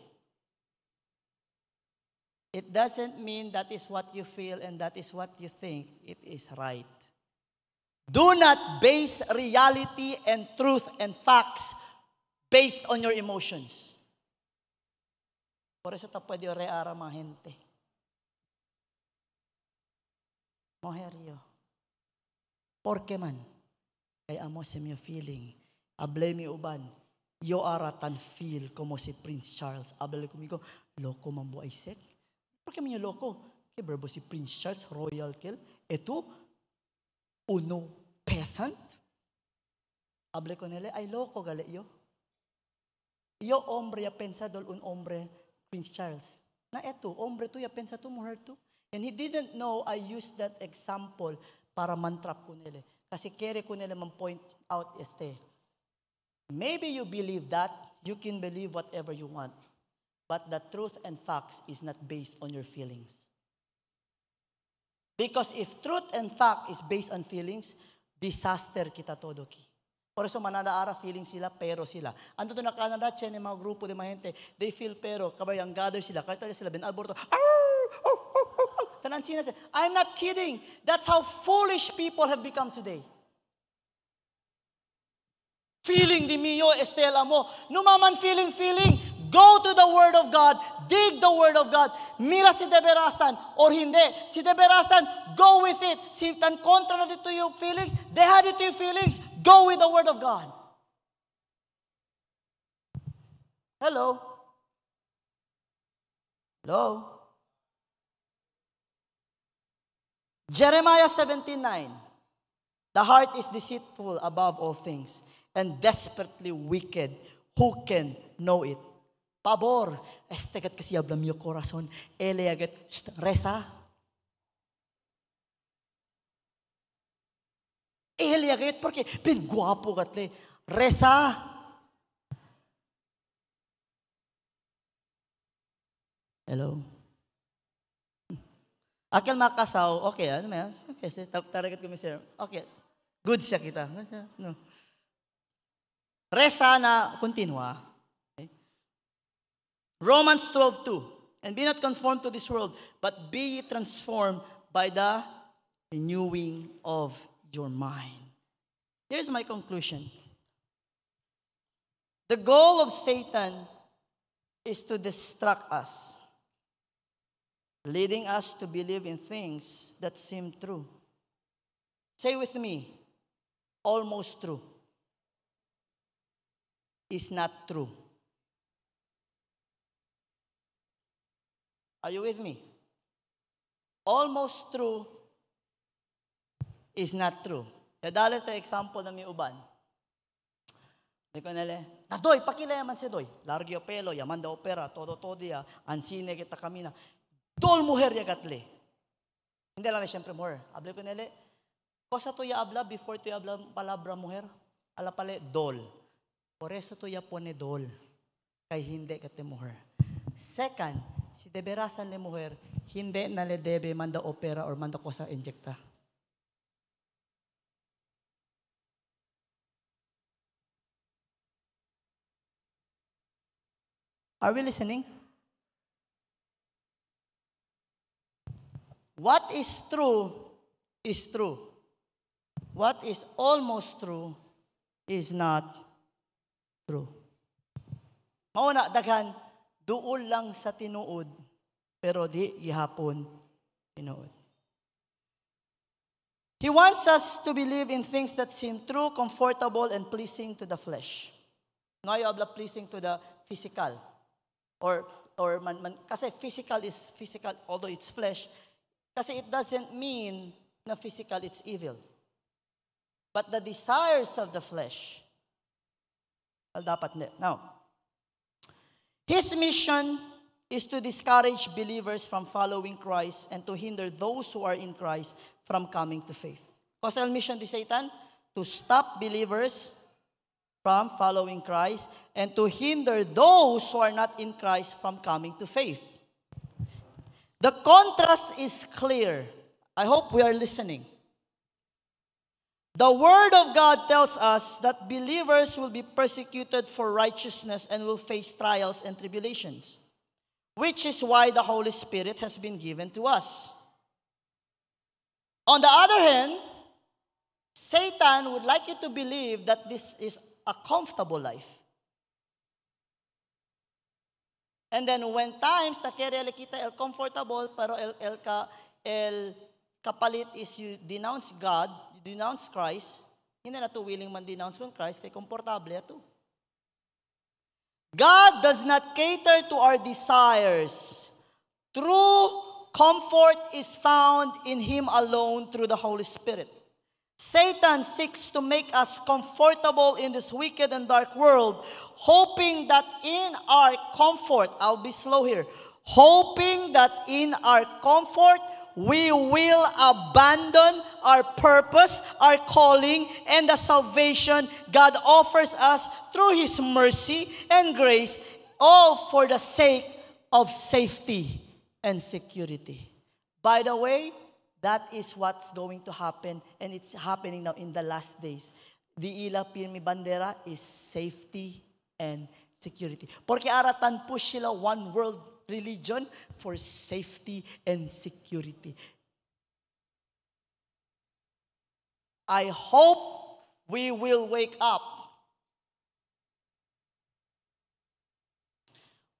Speaker 1: It doesn't mean that is what you feel and that is what you think. It is right. Do not base reality and truth and facts based on your emotions. Por eso mga Moherio. Porke man, kay amo sa mi feeling, able mi uban, yo aratan feel como si Prince Charles. Able kumiko, loko man buhay sek. Porke mi loko? Kay berbo si Prince Charles, royal kill. Ito, uno peasant. Able ko nila, ay loko gali yo. Yo hombre ya pensadol un hombre Prince Charles. Na eto, hombre tu ya pensa to, mujer to. And he didn't know I used that example para mantrap ko nila. Kasi kere ko nila man point out este, maybe you believe that, you can believe whatever you want. But the truth and facts is not based on your feelings. Because if truth and fact is based on feelings, disaster kita todo ki. Por eso mananaara feeling sila, pero sila. Ando to na Canada, chen, mga grupo de mga gente, they feel pero, kabayang gather sila, kahit sila, bin Alberto, arr! Oh! Finansieren das. I'm not kidding. That's how foolish people have become today. Feeling di mio, Estela No Numaman feeling, feeling. Go to the Word of God. Dig the Word of God. Mira si Deberasan or hindi. Si Deberasan, go with it. Si tan kontra na dito yung feelings, they had it yung feelings. Go with the Word of God. Hello? Hello? Jeremiah 17:9. The heart is deceitful above all things and desperately wicked. Who can know it? Pabor, estegat kasi ablam yo corazón, Eleaget, agat reza. Ele porque bin guapo gatle, reza. Hello. Akil makasaw, okay, ano may, okay, si taragat ko Mr. Okay, good siya kita. No. Resa na continua. Okay. Romans 12.2 And be not conformed to this world, but be transformed by the renewing of your mind. Here's my conclusion. The goal of Satan is to distract us leading us to believe in things that seem true. Say with me, almost true is not true. Are you with me? Almost true is not true. Nadala tayo example na may uban. Hindi ko nale, na doy, pakilayaman si doy. Largi o pelo, yaman daw pera, todo todo ya, ansine kita kami na. Dol mujer yagatli. Hindi lang na siyempre mujer. Hable ko nele. Cosa to ya habla before to ya habla palabra muher? Ala pale dol. Por eso to ya pone dol. Kay hindi kate muher. Second, si deberasan ni muher, hindi na le debe manda opera or manda cosa injecta. Are we listening? What is true is true. What is almost true is not true. Mauna, daghan, duol lang sa tinuod, pero di gihapon tinuod. He wants us to believe in things that seem true, comfortable, and pleasing to the flesh. Ngayon, habla pleasing to the physical. Or, or man, man, kasi physical is physical, although it's flesh, Kasi it doesn't mean na physical it's evil. But the desires of the flesh, well, dapat hindi. Now, his mission is to discourage believers from following Christ and to hinder those who are in Christ from coming to faith. Causal mission to Satan? To stop believers from following Christ and to hinder those who are not in Christ from coming to faith. The contrast is clear. I hope we are listening. The Word of God tells us that believers will be persecuted for righteousness and will face trials and tribulations, which is why the Holy Spirit has been given to us. On the other hand, Satan would like you to believe that this is a comfortable life. And then when times na quiere le quita el comfortable, pero el, el, ka, el kapalit is you denounce God, you denounce Christ, hindi na to willing man denounce kung Christ, kay komportable ato. God does not cater to our desires. True comfort is found in Him alone through the Holy Spirit. Satan seeks to make us comfortable in this wicked and dark world, hoping that in our comfort, I'll be slow here, hoping that in our comfort, we will abandon our purpose, our calling, and the salvation God offers us through His mercy and grace, all for the sake of safety and security. By the way, that is what's going to happen, and it's happening now in the last days. The ila pirmi bandera is safety and security. Porque aratan po sila one world religion for safety and security. I hope we will wake up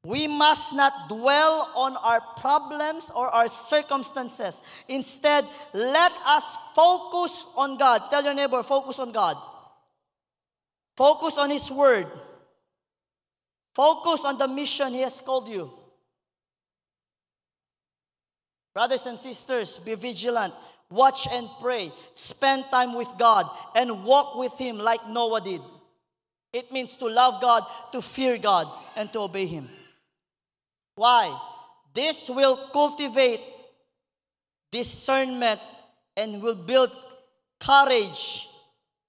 Speaker 1: We must not dwell on our problems or our circumstances. Instead, let us focus on God. Tell your neighbor, focus on God. Focus on His Word. Focus on the mission He has called you. Brothers and sisters, be vigilant. Watch and pray. Spend time with God and walk with Him like Noah did. It means to love God, to fear God, and to obey Him. Why? This will cultivate discernment and will build courage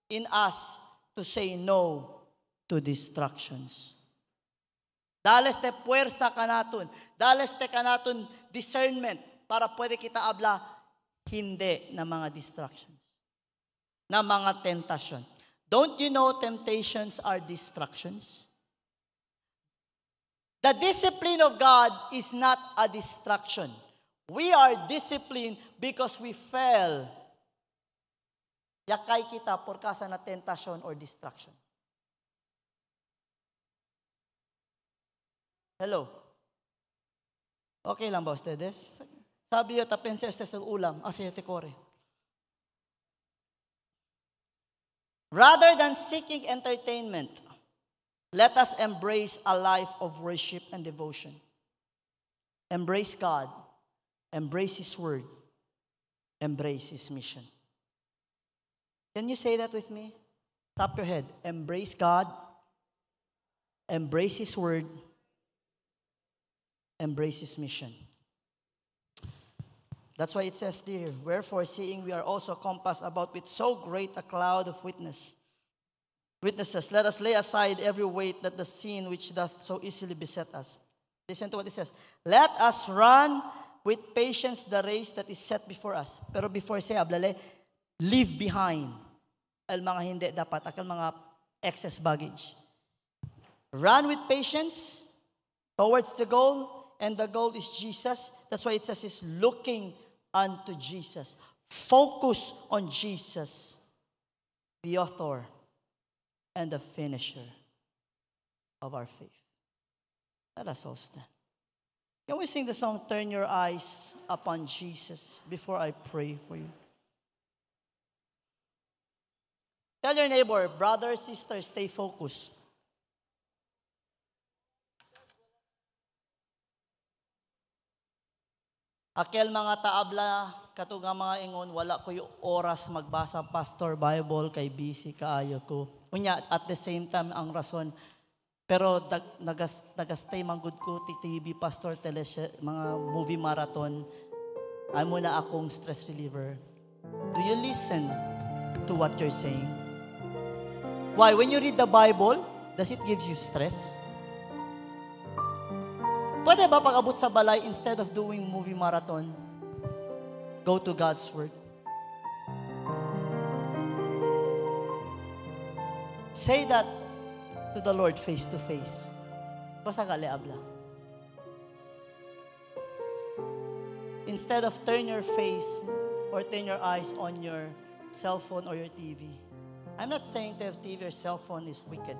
Speaker 1: in us to say no to distractions. Dales te puwersa ka natin. Dales te ka discernment para pwede kita abla hindi na mga distractions. Na mga tentasyon. Don't you know temptations are distractions? The discipline of God is not a distraction. We are disciplined because we fell. Yakay kita porkasa na tentasyon or distraction. Hello? Okay lang ba ustedes? Sabi yo, tapense ustedes ang ulam. Asa yo, kore. Rather than seeking entertainment, Let us embrace a life of worship and devotion. Embrace God, embrace His Word, embrace His mission. Can you say that with me? Tap your head. Embrace God, embrace His Word, embrace His mission. That's why it says "Dear, Wherefore, seeing we are also compassed about with so great a cloud of witness witnesses, let us lay aside every weight that the sin which doth so easily beset us. Listen to what it says. Let us run with patience the race that is set before us. Pero before say ablale, leave behind al mga hindi dapat, ang mga excess baggage. Run with patience towards the goal, and the goal is Jesus. That's why it says is looking unto Jesus. Focus on Jesus, the author and the finisher of our faith. Let us all stand. Can we sing the song, Turn Your Eyes Upon Jesus, before I pray for you? Tell your neighbor, brother, sister, stay focused. Akel mga taabla, katong mga ingon, wala ko yung oras magbasa pastor Bible, kay busy kaayo ko. Unya, at the same time, ang rason. Pero dag, nagas, nagastay man good ko, TV, pastor, teles, mga movie marathon, ay muna akong stress reliever. Do you listen to what you're saying? Why? When you read the Bible, does it gives you stress? Pwede ba pag abot sa balay, instead of doing movie marathon, go to God's Word? Say that to the Lord face to face. Basta ka, habla. Instead of turn your face or turn your eyes on your cell phone or your TV. I'm not saying to have TV or cell phone is wicked.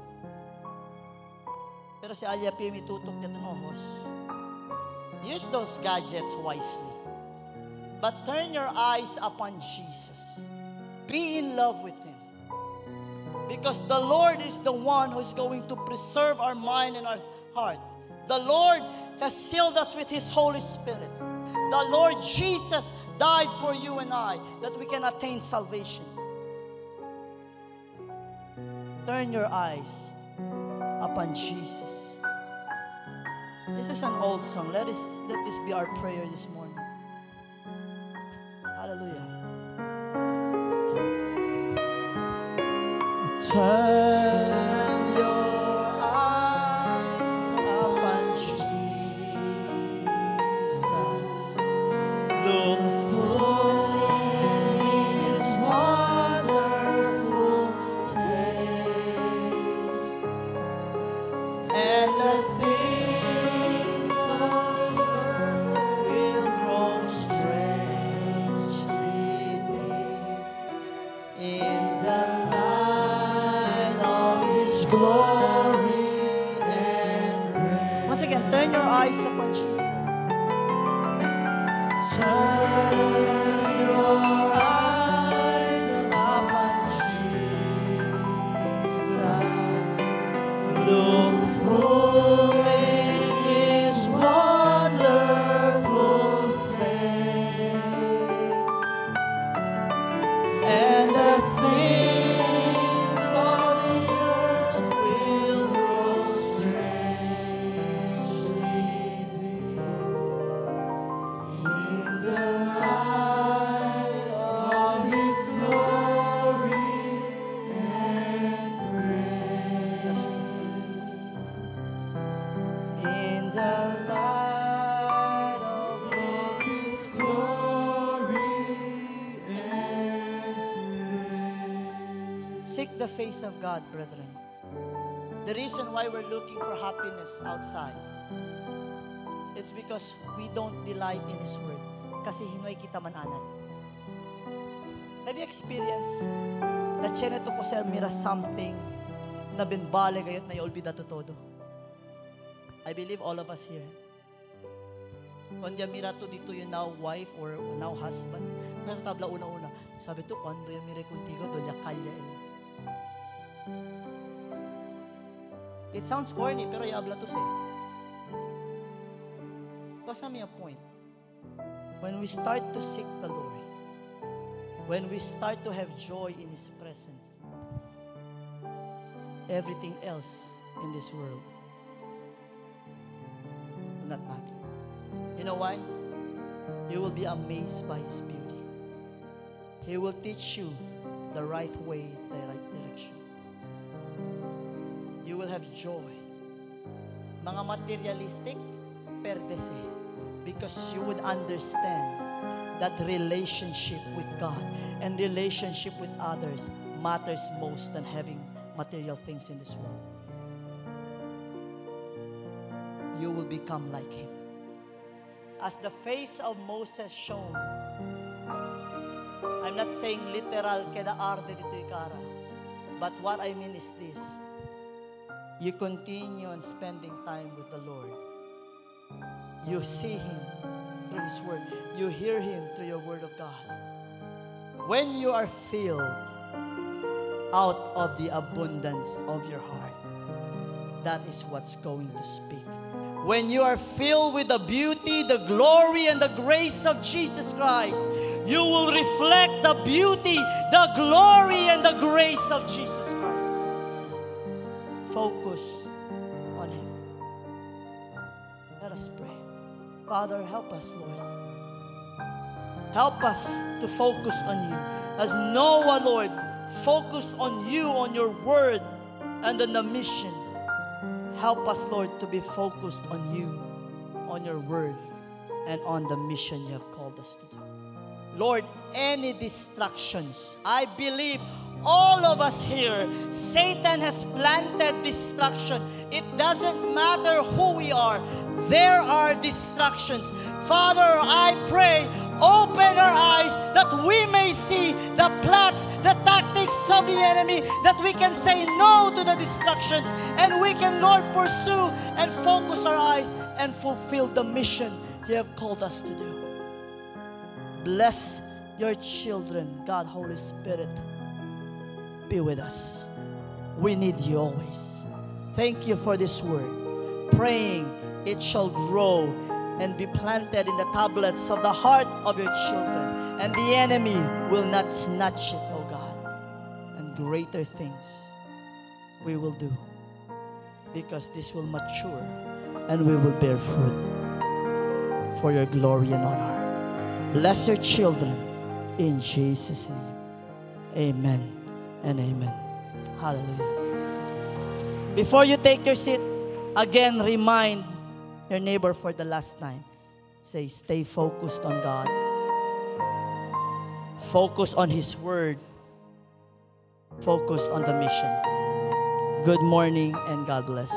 Speaker 1: Pero si Alia Pim tutok niya ng ojos. Use those gadgets wisely. But turn your eyes upon Jesus. Be in love with Him. Because the Lord is the one who's going to preserve our mind and our heart. The Lord has sealed us with His Holy Spirit. The Lord Jesus died for you and I that we can attain salvation. Turn your eyes upon Jesus. This is an old song. Let, us, let this be our prayer this morning. 春。the face of God, brethren. The reason why we're looking for happiness outside, it's because we don't delight in His Word. Kasi hinoy kita man anan. Have you experienced na tiyan ito ko sir, mira something na binbale gayot na iolbida to todo? I believe all of us here. Kundi mira to dito yung now wife or now husband. Pero tabla una-una. Sabi to, kundo yung mira contigo, to yakal ya eh. It sounds corny, pero yabla to say. Basta may a point. When we start to seek the Lord, when we start to have joy in His presence, everything else in this world will not matter. You know why? You will be amazed by His beauty. He will teach you the right way, the right direction will have joy. Mga materialistic, perdese. Because you would understand that relationship with God and relationship with others matters most than having material things in this world. You will become like him. As the face of Moses shone, I'm not saying literal arte but what I mean is this, you continue on spending time with the Lord. You see Him through His Word. You hear Him through your Word of God. When you are filled out of the abundance of your heart, that is what's going to speak. When you are filled with the beauty, the glory, and the grace of Jesus Christ, you will reflect the beauty, the glory, and the grace of Jesus Focus on Him. Let us pray. Father, help us, Lord. Help us to focus on you. As Noah, Lord, focused on you, on your word, and on the mission. Help us, Lord, to be focused on you, on your word, and on the mission you have called us to do. Lord, any distractions, I believe all of us here, Satan has planted destruction. It doesn't matter who we are, there are destructions. Father, I pray, open our eyes that we may see the plots, the tactics of the enemy, that we can say no to the destructions, and we can, Lord, pursue and focus our eyes and fulfill the mission you have called us to do. Bless your children, God, Holy Spirit be with us. We need you always. Thank you for this word. Praying, it shall grow and be planted in the tablets of the heart of your children, and the enemy will not snatch it, O oh God. And greater things we will do because this will mature and we will bear fruit for your glory and honor. Bless your children in Jesus' name. Amen. and amen. Hallelujah. Before you take your seat, again remind your neighbor for the last time. Say, stay focused on God. Focus on His Word. Focus on the mission. Good morning and God bless.